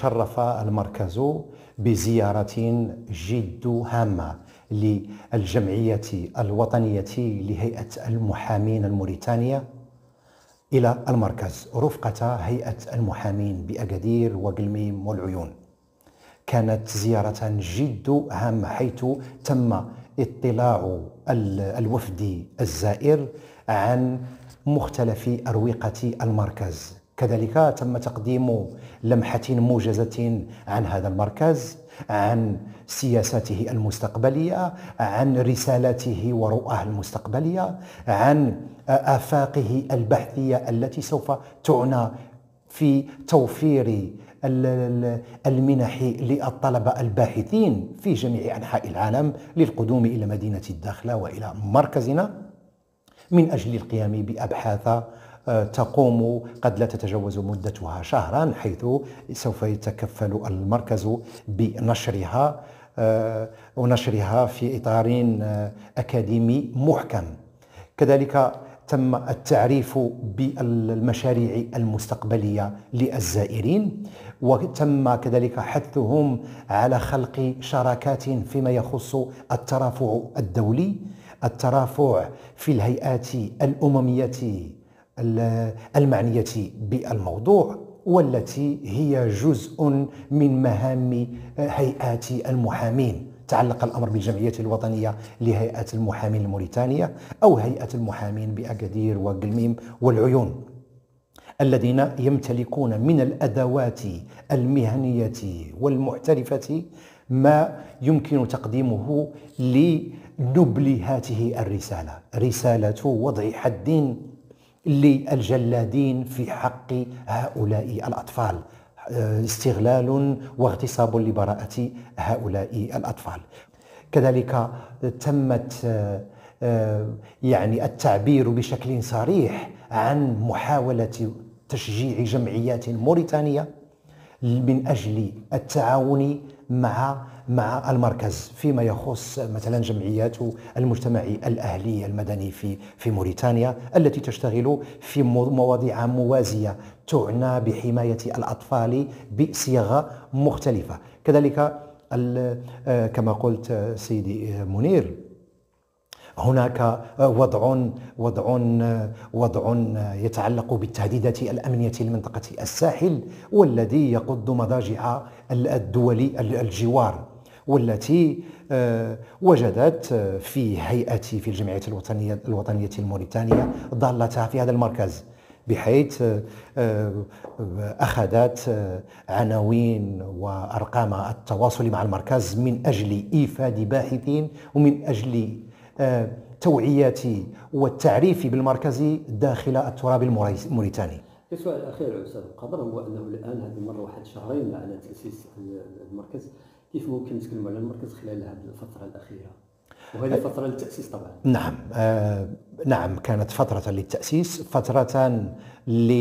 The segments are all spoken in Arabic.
تشرف المركز بزيارة جد هامة للجمعية الوطنية لهيئة المحامين الموريتانية إلى المركز رفقة هيئة المحامين بأكادير وقلميم والعيون كانت زيارة جد هامة حيث تم اطلاع الوفد الزائر عن مختلف أروقة المركز كذلك تم تقديم لمحه موجزة عن هذا المركز عن سياساته المستقبلية عن رسالته ورؤاه المستقبلية عن آفاقه البحثية التي سوف تعنى في توفير المنح للطلبة الباحثين في جميع أنحاء العالم للقدوم إلى مدينة الداخلة وإلى مركزنا من أجل القيام بأبحاث تقوم قد لا تتجاوز مدتها شهرا حيث سوف يتكفل المركز بنشرها آه، ونشرها في إطار آه، أكاديمي محكم كذلك تم التعريف بالمشاريع المستقبلية للزائرين وتم كذلك حثهم على خلق شراكات فيما يخص الترافع الدولي الترافع في الهيئات الأممية المعنية بالموضوع والتي هي جزء من مهام آه، هيئات المحامين تعلق الأمر بالجمعية الوطنية لهيئة المحامين الموريتانية أو هيئة المحامين بأكادير وقلميم والعيون الذين يمتلكون من الادوات المهنيه والمحترفه ما يمكن تقديمه لنبل هذه الرساله، رساله وضع حد للجلادين في حق هؤلاء الأطفال آه، استغلال واغتصاب لبراءة هؤلاء الأطفال كذلك تمت آه، آه، يعني التعبير بشكل صريح عن محاولة تشجيع جمعيات موريتانية من اجل التعاون مع مع المركز فيما يخص مثلا جمعيات المجتمع الاهلي المدني في في موريتانيا التي تشتغل في مواضيع موازيه تعنى بحمايه الاطفال بصيغه مختلفه كذلك آه، كما قلت سيدي منير هناك آه، وضع وضع وضع يتعلق بالتهديدات الامنيه لمنطقه الساحل والذي يقض مضاجع الدول الجوار والتي آه، وجدت في هيئه في الجمعيه الوطنيه الوطنيه الموريتانيه ضالتها في هذا المركز بحيث آه، اخذت عناوين وارقام التواصل مع المركز من اجل ايفاد باحثين ومن اجل آه، توعية والتعريف بالمركز داخل التراب الموريتاني السؤال الاخير استاذ القدر هو انه الان هذه المره واحد شهرين على تاسيس المركز كيف ممكن نتكلم على المركز خلال هذه الفتره الاخيره وهذه آه، فترة للتأسيس طبعا نعم آه نعم كانت فترة للتأسيس فترة ل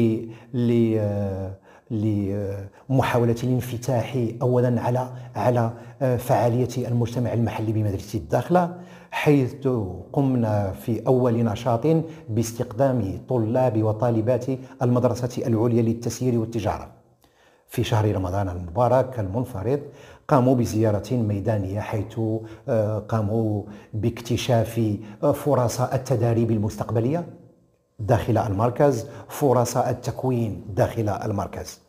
ل آه، لمحاولة الانفتاح أولا على على فعالية المجتمع المحلي بمدرسة الداخلة حيث قمنا في أول نشاط باستقدام طلاب وطالبات المدرسة العليا للتسيير والتجارة في شهر رمضان المبارك المنفرد قاموا بزيارة ميدانية حيث آه، قاموا باكتشاف آه، فرص التداريب المستقبلية داخل المركز فرص التكوين داخل المركز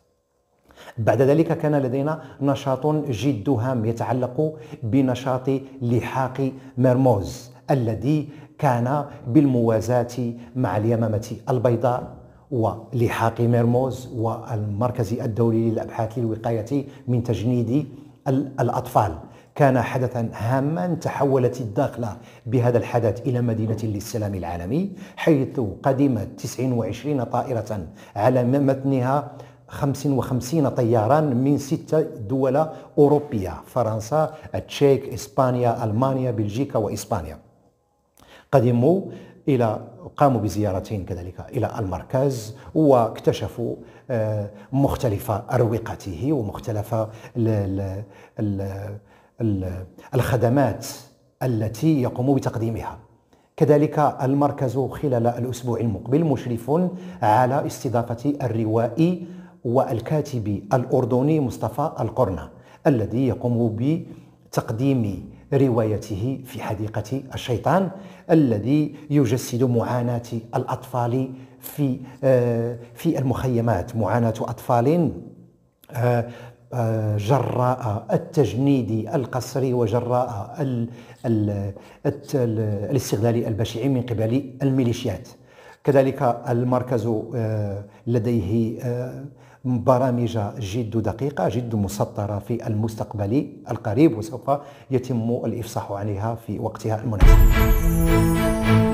بعد ذلك كان لدينا نشاط جد هام يتعلق بنشاط لحاق مرموز الذي كان بالموازاة مع اليمامة البيضاء ولحاق ميرموز والمركز الدولي للأبحاث للوقاية من تجنيد الأطفال كان حدثا هاما تحولت الداخلة بهذا الحدث إلى مدينة للسلام العالمي حيث قدمت 29 طائرة على متنها 55 طيارا من ستة دول أوروبية فرنسا التشيك إسبانيا ألمانيا بلجيكا وإسبانيا قدموا إلى قاموا بزيارتين كذلك إلى المركز واكتشفوا آه، مختلف أروقته ومختلف الخدمات التي يقوم بتقديمها كذلك المركز خلال الأسبوع المقبل مشرف على استضافة الروائي والكاتب الأردني مصطفى القرنة الذي يقوم بتقديم روايته في حديقة الشيطان الذي يجسد معاناة الأطفال في آه، في المخيمات معاناة أطفال آه، آه، جراء التجنيد القسري وجراء الاستغلال البشع من قبل الميليشيات كذلك المركز لديه برامج جد دقيقة جد مسطرة في المستقبل القريب وسوف يتم الإفصاح عليها في وقتها المناسب